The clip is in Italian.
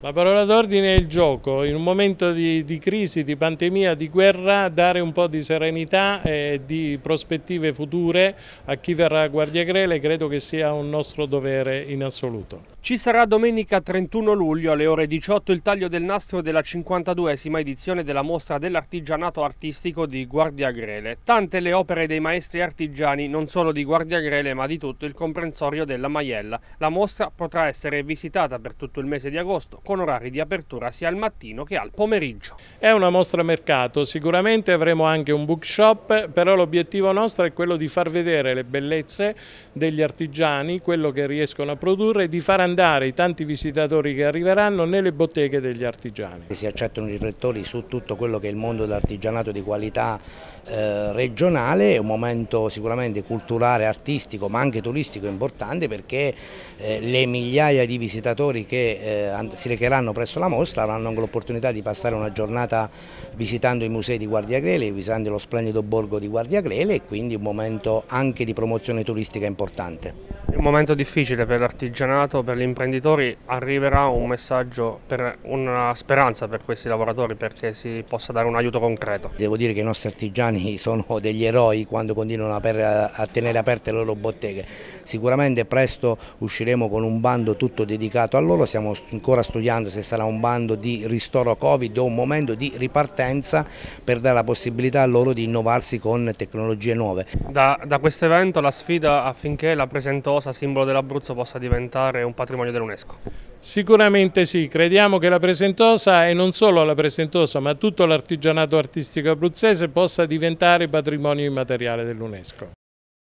La parola d'ordine è il gioco, in un momento di, di, crisi, di pandemia, di guerra, dare un po' di serenità e di prospettive future a chi verrà a Guardia Grele credo che sia un nostro dovere in assoluto. Ci sarà domenica 31 luglio alle ore 18 il taglio del nastro della 52esima edizione della mostra dell'artigianato artistico di Guardia Grele. Tante le opere dei maestri artigiani, non solo di Guardia Grele ma di tutto il comprensorio della Maiella. La mostra potrà essere visitata per tutto il mese di agosto con orari di apertura sia al mattino che al pomeriggio. È una mostra mercato, sicuramente avremo anche un bookshop, però l'obiettivo nostro è quello di far vedere le bellezze degli artigiani, quello che riescono a produrre e di far andare andare i tanti visitatori che arriveranno nelle botteghe degli artigiani. Si accettano i riflettori su tutto quello che è il mondo dell'artigianato di qualità eh, regionale, è un momento sicuramente culturale, artistico ma anche turistico importante perché eh, le migliaia di visitatori che eh, si recheranno presso la mostra avranno anche l'opportunità di passare una giornata visitando i musei di Guardia Grele, visitando lo splendido borgo di Guardia Grele e quindi un momento anche di promozione turistica importante un momento difficile per l'artigianato, per gli imprenditori, arriverà un messaggio, per una speranza per questi lavoratori perché si possa dare un aiuto concreto. Devo dire che i nostri artigiani sono degli eroi quando continuano a, tenere aperte le loro botteghe. Sicuramente presto usciremo con un bando tutto dedicato a loro, stiamo ancora studiando se sarà un bando di ristoro Covid o un momento di ripartenza per dare la possibilità a loro di innovarsi con tecnologie nuove. Da, da questo evento la sfida affinché la presentò cosa, simbolo dell'Abruzzo, possa diventare un patrimonio dell'UNESCO? Sicuramente sì, crediamo che la Presentosa e non solo la Presentosa ma tutto l'artigianato artistico abruzzese possa diventare patrimonio immateriale dell'UNESCO.